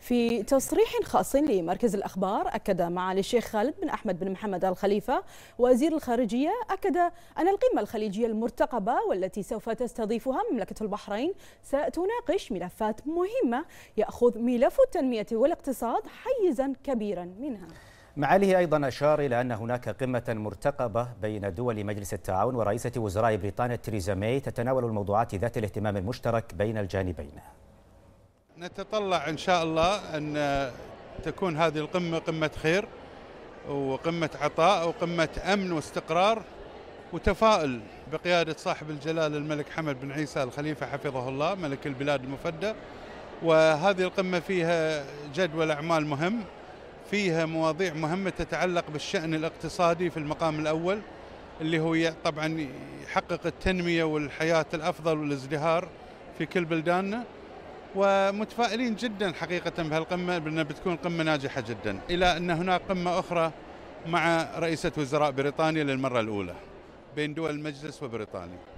في تصريح خاص لمركز الأخبار أكد معالي الشيخ خالد بن أحمد بن محمد الخليفة وزير الخارجية أكد أن القمة الخليجية المرتقبة والتي سوف تستضيفها مملكة البحرين ستناقش ملفات مهمة يأخذ ملف التنمية والاقتصاد حيزا كبيرا منها معاليه أيضا أشار إلى أن هناك قمة مرتقبة بين دول مجلس التعاون ورئيسة وزراء بريطانيا تريزا ماي تتناول الموضوعات ذات الاهتمام المشترك بين الجانبين نتطلع إن شاء الله أن تكون هذه القمة قمة خير وقمة عطاء وقمة أمن واستقرار وتفاؤل بقيادة صاحب الجلال الملك حمد بن عيسى الخليفة حفظه الله ملك البلاد المفدى وهذه القمة فيها جدول أعمال مهم فيها مواضيع مهمة تتعلق بالشأن الاقتصادي في المقام الأول اللي هو طبعا يحقق التنمية والحياة الأفضل والازدهار في كل بلداننا ومتفائلين جدا حقيقة بهالقمة بأنها بتكون قمة ناجحة جدا إلى أن هناك قمة أخرى مع رئيسة وزراء بريطانيا للمرة الأولى بين دول المجلس وبريطانيا